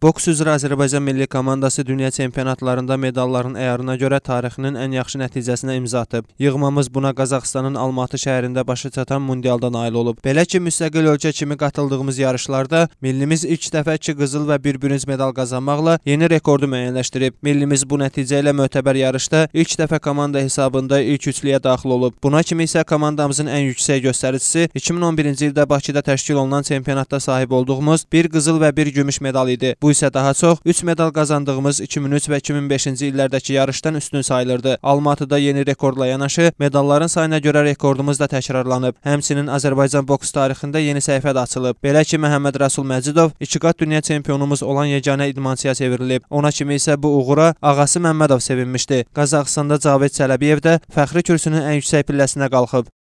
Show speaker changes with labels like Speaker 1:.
Speaker 1: Boks üzrə Azərbaycan milli komandası dünya çempionatlarında medalların əyarına görə tarixinin ən yaxşı nəticəsinə imza atıb. Yığmamız buna Qazaxıstanın Almatı şəhərində başa çatan mundialda nail olub. Belə ki, müstəqil ölkə kimi qatıldığımız yarışlarda millimiz ilk dəfə 2 qızıl və 1 bürünc medal qazanmaqla yeni rekordu müəyyənləşdirib. Millimiz bu nəticə ilə mötəbər yarışda ilk dəfə komanda hesabında ilk üçlüyə daxil olub. Buna kimi isə komandamızın ən yüksək göstəricisi 2011-ci ildə Bakıda təşkil olunan çempionatda sahib olduğumuz 1 qızıl və 1 gümüş medal idi. Bu Bu isə daha çox 3 medal qazandığımız 2003 və 2005-ci illərdəki yarışdan üstün sayılırdı. Almatıda yeni rekordla yanaşı medalların sayına görə rekordumuz da təkrarlanıb. Həmçinin Azərbaycan boks tarixində yeni səhifə də açılıb. Belə ki, Məhəmməd Rəsul Məcidov ikiqat dünya çempionumuz olan yeganə idmançıya çevrilib. Ona kimi isə bu uğura ağası Məmmədov sevinmişdi. Qazaxıstanda Cavid Çələbiyev də fəxri kürsünün ən yüksək pilləsinə qalxıb.